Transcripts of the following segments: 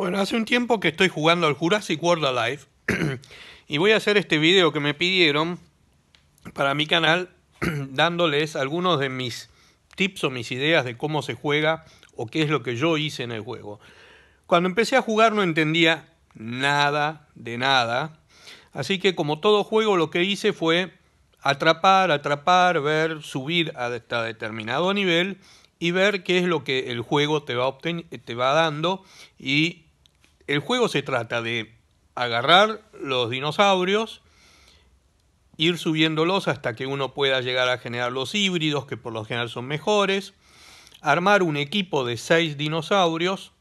Bueno, hace un tiempo que estoy jugando al Jurassic World Alive y voy a hacer este video que me pidieron para mi canal dándoles algunos de mis tips o mis ideas de cómo se juega o qué es lo que yo hice en el juego. Cuando empecé a jugar no entendía nada de nada, así que como todo juego lo que hice fue atrapar, atrapar, ver, subir hasta determinado nivel y ver qué es lo que el juego te va, te va dando y el juego se trata de agarrar los dinosaurios, ir subiéndolos hasta que uno pueda llegar a generar los híbridos, que por lo general son mejores, armar un equipo de seis dinosaurios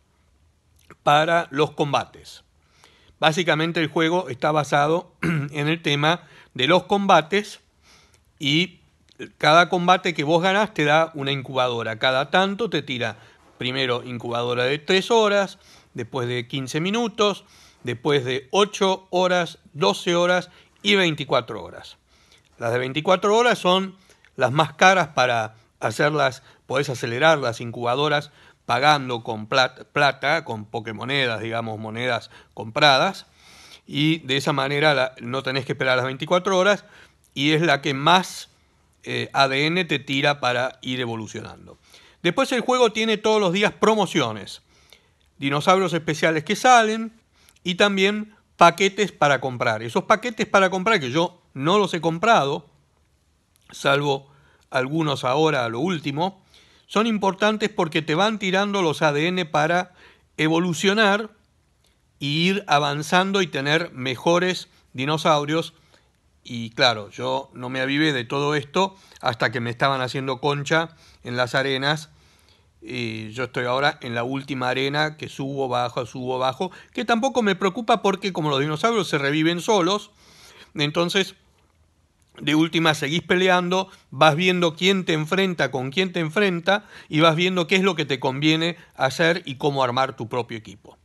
para los combates. Básicamente el juego está basado en el tema de los combates y cada combate que vos ganás te da una incubadora. Cada tanto te tira primero incubadora de tres horas, después de 15 minutos, después de 8 horas, 12 horas y 24 horas. Las de 24 horas son las más caras para hacerlas, podés acelerar las incubadoras pagando con plata, con pokemonedas, digamos, monedas compradas. Y de esa manera no tenés que esperar las 24 horas y es la que más eh, ADN te tira para ir evolucionando. Después el juego tiene todos los días promociones dinosaurios especiales que salen y también paquetes para comprar. Esos paquetes para comprar que yo no los he comprado, salvo algunos ahora a lo último, son importantes porque te van tirando los ADN para evolucionar y ir avanzando y tener mejores dinosaurios. Y claro, yo no me avivé de todo esto hasta que me estaban haciendo concha en las arenas yo estoy ahora en la última arena que subo, bajo, subo, bajo, que tampoco me preocupa porque como los dinosaurios se reviven solos, entonces de última seguís peleando, vas viendo quién te enfrenta, con quién te enfrenta y vas viendo qué es lo que te conviene hacer y cómo armar tu propio equipo.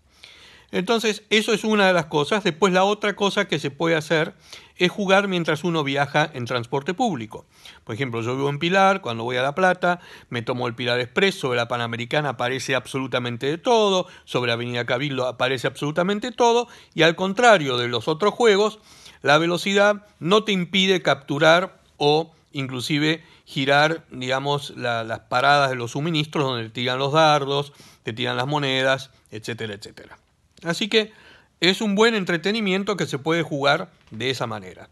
Entonces, eso es una de las cosas. Después, la otra cosa que se puede hacer es jugar mientras uno viaja en transporte público. Por ejemplo, yo vivo en Pilar, cuando voy a La Plata, me tomo el Pilar Express, sobre la Panamericana aparece absolutamente de todo, sobre Avenida Cabildo aparece absolutamente todo, y al contrario de los otros juegos, la velocidad no te impide capturar o inclusive girar, digamos, las paradas de los suministros donde te tiran los dardos, te tiran las monedas, etcétera, etcétera. Así que es un buen entretenimiento que se puede jugar de esa manera.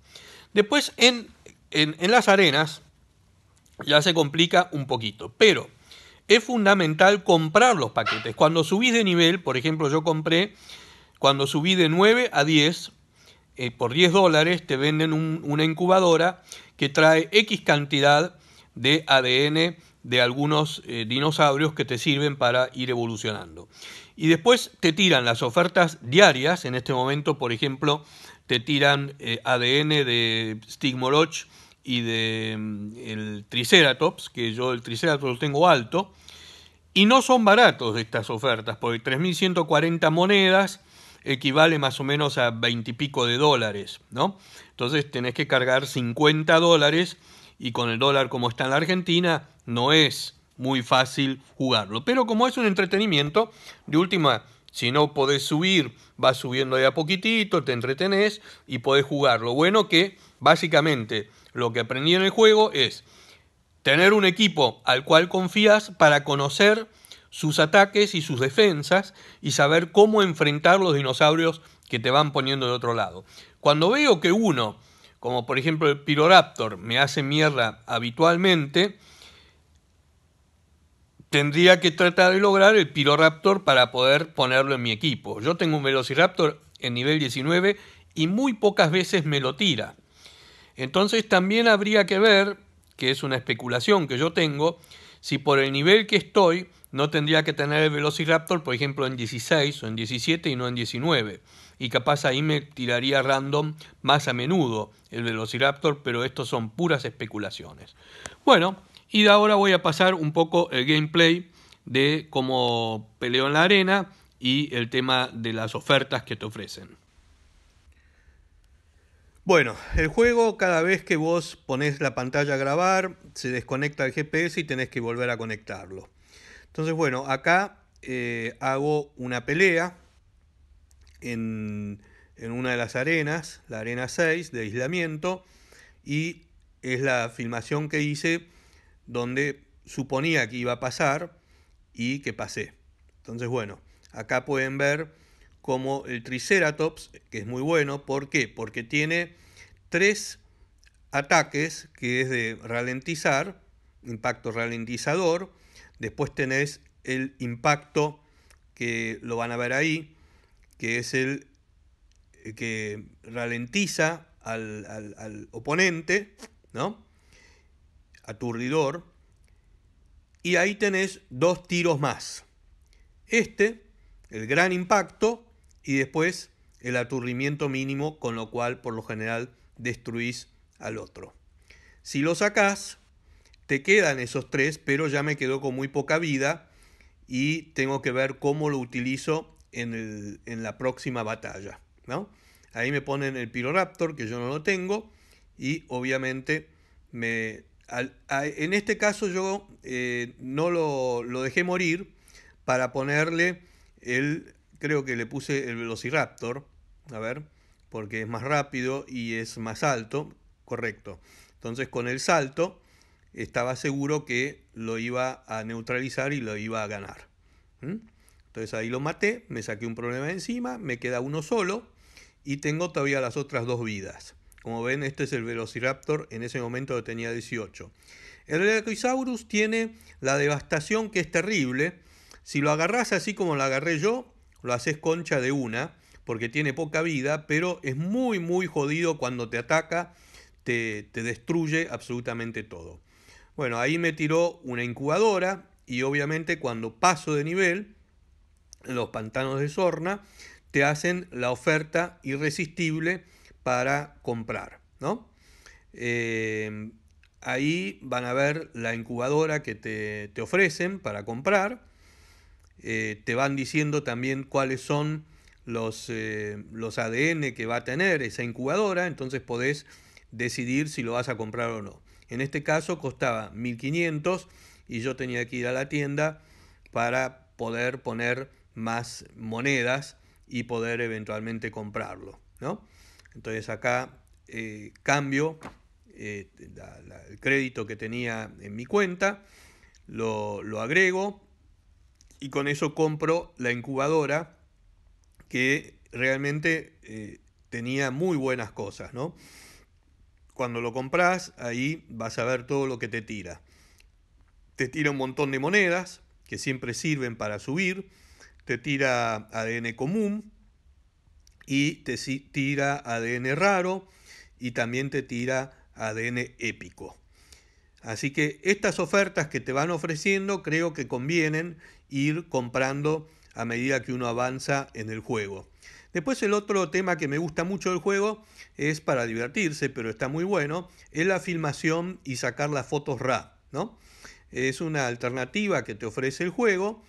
Después en, las arenas ya se complica un poquito, pero es fundamental comprar los paquetes. Cuando subís de nivel, por ejemplo, yo compré, cuando subí de 9 a 10, eh, por 10 dólares te venden una incubadora que trae X cantidad de ADN de algunos eh, dinosaurios que te sirven para ir evolucionando. Y después te tiran las ofertas diarias. En este momento, por ejemplo, te tiran eh, ADN de Stigmoloch y de mm, el Triceratops, que yo el Triceratops lo tengo alto. Y no son baratos estas ofertas, porque 3.140 monedas equivale más o menos a 20 y pico de dólares, ¿no? Entonces tenés que cargar 50 dólares y con el dólar como está en la Argentina no es muy fácil jugarlo. Pero como es un entretenimiento, de última, si no podés subir, vas subiendo de a poquitito, te entretenés y podés jugarlo. bueno que básicamente lo que aprendí en el juego es tener un equipo al cual confías para conocer sus ataques y sus defensas y saber cómo enfrentar los dinosaurios que te van poniendo de otro lado. Cuando veo que uno, como por ejemplo el Piroraptor, me hace mierda habitualmente, tendría que tratar de lograr el Piloraptor para poder ponerlo en mi equipo. Yo tengo un Velociraptor en nivel 19 y muy pocas veces me lo tira. Entonces también habría que ver, que es una especulación que yo tengo, si por el nivel que estoy, no tendría que tener el Velociraptor, por ejemplo, en 16 o en 17 y no en 19. Y capaz ahí me tiraría random más a menudo el Velociraptor, pero esto son puras especulaciones. Bueno, y de ahora voy a pasar un poco el gameplay de cómo peleo en la arena y el tema de las ofertas que te ofrecen. Bueno, el juego cada vez que vos ponés la pantalla a grabar, se desconecta el GPS y tenés que volver a conectarlo. Entonces, bueno, acá eh, hago una pelea en, en, una de las arenas, la arena 6 de aislamiento, y es la filmación que hice donde suponía que iba a pasar y que pasé. Entonces, bueno, acá pueden ver como el Triceratops, que es muy bueno. ¿Por qué? Porque tiene tres ataques, que es de ralentizar, impacto ralentizador. Después tenés el impacto, que lo van a ver ahí, que es el que ralentiza al, oponente, ¿no? Aturdidor. Y ahí tenés dos tiros más. Este, el gran impacto, y después el aturrimiento mínimo, con lo cual por lo general destruís al otro. Si lo sacás, te quedan esos tres, pero ya me quedó con muy poca vida y tengo que ver cómo lo utilizo en, la próxima batalla. ¿no? Ahí me ponen el Piroraptor, que yo no lo tengo, y obviamente me, en este caso yo eh, no lo, lo dejé morir para ponerle el creo que le puse el Velociraptor, a ver, porque es más rápido y es más alto, correcto. Entonces con el salto estaba seguro que lo iba a neutralizar y lo iba a ganar. Entonces ahí lo maté, me saqué un problema encima, me queda uno solo y tengo todavía las otras dos vidas. Como ven, este es el Velociraptor, en ese momento tenía 18. El Elacosaurus tiene la devastación que es terrible. Si lo agarras así como lo agarré yo, lo haces concha de una, porque tiene poca vida, pero es muy, muy jodido cuando te ataca, te, te destruye absolutamente todo. Bueno, ahí me tiró una incubadora y obviamente cuando paso de nivel, los pantanos de Sorna, te hacen la oferta irresistible para comprar, ¿no? Em, ahí van a ver la incubadora que te, te ofrecen para comprar eh, te van diciendo también cuáles son los, eh, ADN que va a tener esa incubadora, entonces podés decidir si lo vas a comprar o no. En este caso costaba 1500 y yo tenía que ir a la tienda para poder poner más monedas y poder eventualmente comprarlo. ¿no? Entonces acá eh, cambio el crédito que tenía en mi cuenta, lo agrego y con eso compro la incubadora que realmente eh, tenía muy buenas cosas, ¿no? Cuando lo compras, ahí vas a ver todo lo que te tira. Te tira un montón de monedas, que siempre sirven para subir, te tira ADN común y te tira ADN raro y también te tira ADN épico. Así que estas ofertas que te van ofreciendo creo que convienen ir comprando a medida que uno avanza en el juego. Después el otro tema que me gusta mucho del juego es para divertirse, pero está muy bueno, es la filmación y sacar las fotos RAW, ¿no? Es una alternativa que te ofrece el juego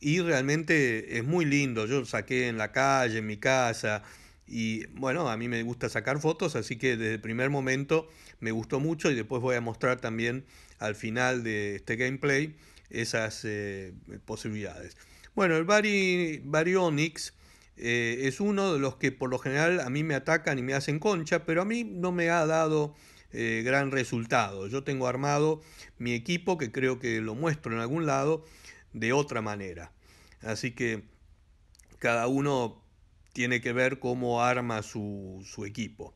y realmente es muy lindo. Yo saqué en la calle, en mi casa y bueno, a mí me gusta sacar fotos, así que desde el primer momento me gustó mucho y después voy a mostrar también al final de este gameplay esas eh, posibilidades. Bueno, el Baryonyx eh, es uno de los que por lo general a mí me atacan y me hacen concha, pero a mí no me ha dado eh, gran resultado. Yo tengo armado mi equipo, que creo que lo muestro en algún lado, de otra manera. Así que cada uno tiene que ver cómo arma su, equipo.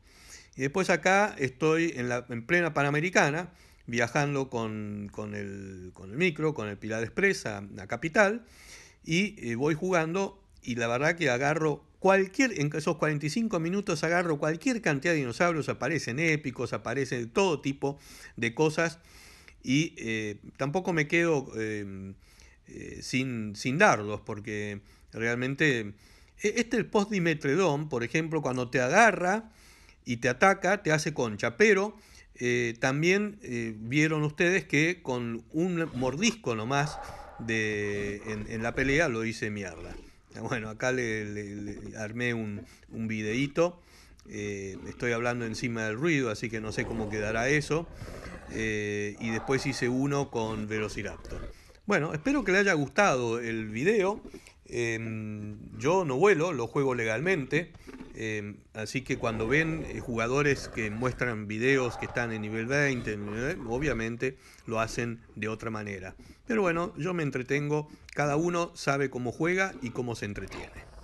Y después acá estoy en plena Panamericana, viajando con, el, micro, con el Pilar Express a, la Capital, y eh, voy jugando y la verdad que agarro cualquier, en esos 45 minutos agarro cualquier cantidad de dinosaurios, aparecen épicos, aparecen todo tipo de cosas y eh, tampoco me quedo em, eh, sin, darlos porque realmente e, este el post dimetredón, por ejemplo, cuando te agarra y te ataca, te hace concha, pero eh, también eh, vieron ustedes que con un mordisco nomás de, en, la pelea lo hice mierda. Bueno, acá le, armé un, videito videíto. Eh, estoy hablando encima del ruido, así que no sé cómo quedará eso. y después hice uno con Velociraptor. Bueno, espero que le haya gustado el video. Em, yo no vuelo, lo juego legalmente. Em, así que cuando ven eh, jugadores que muestran videos que están en nivel 20, obviamente lo hacen de otra manera. Pero bueno, yo me entretengo, cada uno sabe cómo juega y cómo se entretiene.